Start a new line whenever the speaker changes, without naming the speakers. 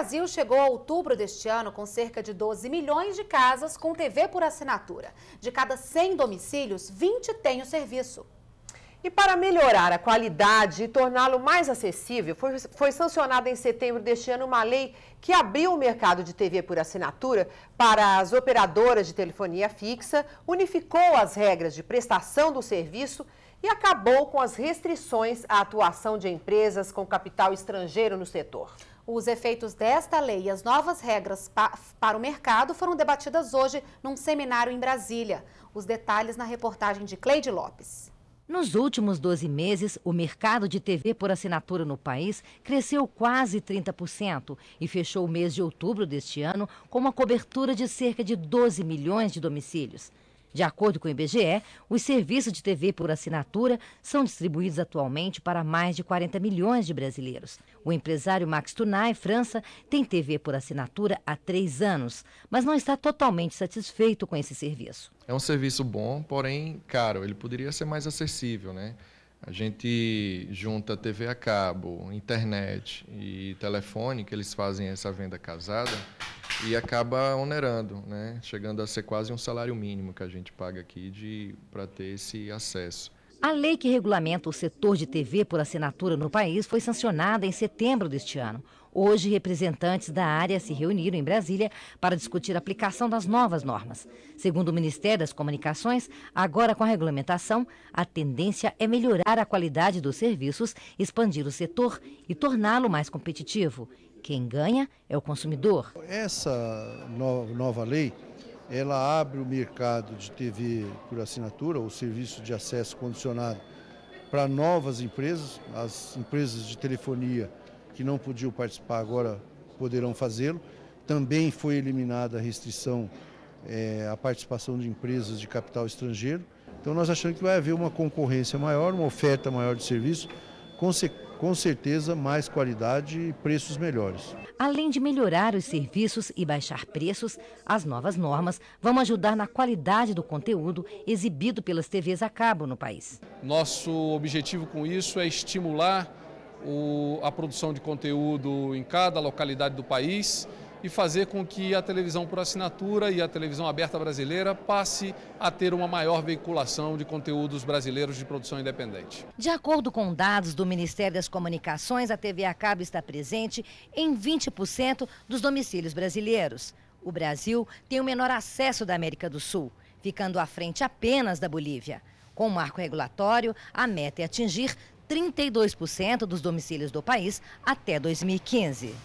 Brasil chegou a outubro deste ano com cerca de 12 milhões de casas com TV por assinatura. De cada 100 domicílios, 20 têm o serviço. E para melhorar a qualidade e torná-lo mais acessível, foi, foi, sancionada em setembro deste ano uma lei que abriu o mercado de TV por assinatura para as operadoras de telefonia fixa, unificou as regras de prestação do serviço e acabou com as restrições à atuação de empresas com capital estrangeiro no setor. Os efeitos desta lei e as novas regras pa para o mercado foram debatidas hoje num seminário em Brasília. Os detalhes na reportagem de Cleide Lopes.
Nos últimos 12 meses, o mercado de TV por assinatura no país cresceu quase 30% e fechou o mês de outubro deste ano com uma cobertura de cerca de 12 milhões de domicílios. De acordo com o IBGE, os serviços de TV por assinatura são distribuídos atualmente para mais de 40 milhões de brasileiros. O empresário Max Tunay, França, tem TV por assinatura há três anos, mas não está totalmente satisfeito com esse
serviço. É um serviço bom, porém caro. Ele poderia ser mais acessível, né? A gente junta TV a cabo, internet e telefone, que eles fazem essa venda casada e acaba onerando, né? chegando a ser quase um salário mínimo que a gente paga aqui para ter esse acesso.
A lei que regulamenta o setor de TV por assinatura no país foi sancionada em setembro deste ano. Hoje, representantes da área se reuniram em Brasília para discutir a aplicação das novas normas. Segundo o Ministério das Comunicações, agora com a regulamentação, a tendência é melhorar a qualidade dos serviços, expandir o setor e torná-lo mais competitivo. Quem ganha
é o consumidor. Essa nova lei, ela abre o mercado de TV por assinatura, ou serviço de acesso condicionado, para novas empresas. As empresas de telefonia que não podiam participar agora poderão fazê-lo. Também foi eliminada a restrição é, eh, à participação de empresas de capital estrangeiro. Então nós achamos que vai haver uma concorrência maior, uma oferta maior de serviço, consequentemente com certeza mais qualidade e preços melhores.
Além de melhorar os serviços e baixar preços, as novas normas vão ajudar na qualidade do conteúdo exibido pelas TVs a cabo no país.
Nosso objetivo com isso é estimular o, a produção de conteúdo em cada localidade do país e fazer com que a televisão por assinatura e a televisão aberta brasileira passe a ter uma maior veiculação de conteúdos brasileiros de produção independente.
De acordo com dados do Ministério das Comunicações, a TV a cabo está presente em 20% dos domicílios brasileiros. O Brasil tem o menor acesso da América do Sul, ficando à frente apenas da Bolívia. Com o marco regulatório, a meta é atingir 32% dos domicílios do país até 2015.